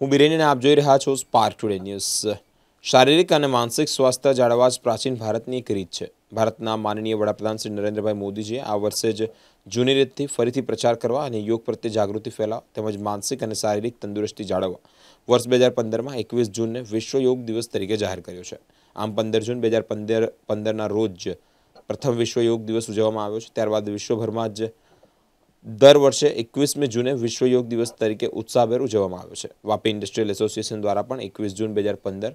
હું બિરેનને આપ જોઈ રહ્યા છો સ્પાર્ક ટુડે ન્યૂઝ શારીરિક અને માનસિક સ્વાસ્થ્ય જાળવવા જ પ્રાચીન ભારતની એક રીત છે ભારતના માનનીય વડાપ્રધાન શ્રી નરેન્દ્રભાઈ મોદીજીએ આ વર્ષે જ જૂની રીતથી ફરીથી પ્રચાર કરવા અને યોગ પ્રત્યે જાગૃતિ ફેલાવવા તેમજ માનસિક અને શારીરિક તંદુરસ્તી જાળવવા વર્ષ બે હજાર પંદરમાં એકવીસ જૂનને વિશ્વ યોગ દિવસ તરીકે જાહેર કર્યો છે આમ પંદર જૂન બે હજાર પંદર પંદરના રોજ પ્રથમ વિશ્વ યોગ દિવસ ઉજવવામાં આવ્યો છે ત્યારબાદ વિશ્વભરમાં જ દર વર્ષે એકવીસમી જૂને વિશ્વ યોગ દિવસ તરીકે ઉત્સાહભેર ઉજવવામાં આવે છે વાપી ઇન્ડસ્ટ્રીયલ એસોસિએશન દ્વારા પણ એકવીસ જૂન બે હજાર પંદર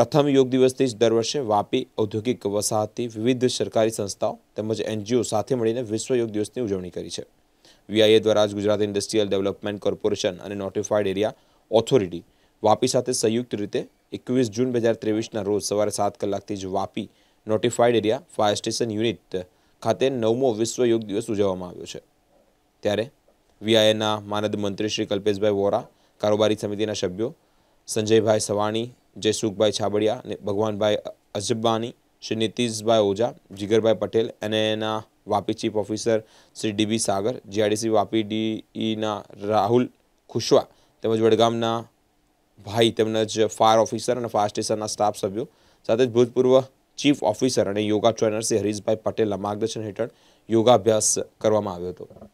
પ્રથમ યોગ દિવસથી જ દર વર્ષે વાપી ઔદ્યોગિક વસાહતી વિવિધ સરકારી સંસ્થાઓ તેમજ એનજીઓ સાથે મળીને વિશ્વ યોગ દિવસની ઉજવણી કરી છે વીઆઈએ દ્વારા જ ગુજરાત ઇન્ડસ્ટ્રીયલ ડેવલપમેન્ટ કોર્પોરેશન અને નોટિફાઈડ એરિયા ઓથોરિટી વાપી સાથે સંયુક્ત રીતે એકવીસ જૂન બે હજાર ત્રેવીસના રોજ સવારે સાત કલાકથી જ Vapi notified area fire station unit ખાતે નવમો વિશ્વ યોગ દિવસ ઉજવવામાં આવ્યો છે ત્યારે વીઆઈએના માનદ મંત્રી શ્રી કલ્પેશભાઈ વોરા કારોબારી સમિતિના સભ્યો સંજયભાઈ સવાણી જયસુખભાઈ છાબડિયા અને ભગવાનભાઈ અજબાની શ્રી નીતિશભાઈ ઓઝા જીગરભાઈ પટેલ અને એના Vapi chief officer Shri DB Sagar GRDC Vapi ડીઈના રાહુલ ખુશવા તેમજ વડગામના ભાઈ તેમજ ફાયર ઓફિસર અને ફાયર સ્ટેશનના સ્ટાફ સભ્યો સાથે ભૂતપૂર્વ ચીફ ઓફિસર અને યોગા ટ્રેનર શ્રી હરીશભાઈ પટેલના માર્ગદર્શન હેઠળ યોગાભ્યાસ કરવામાં આવ્યો હતો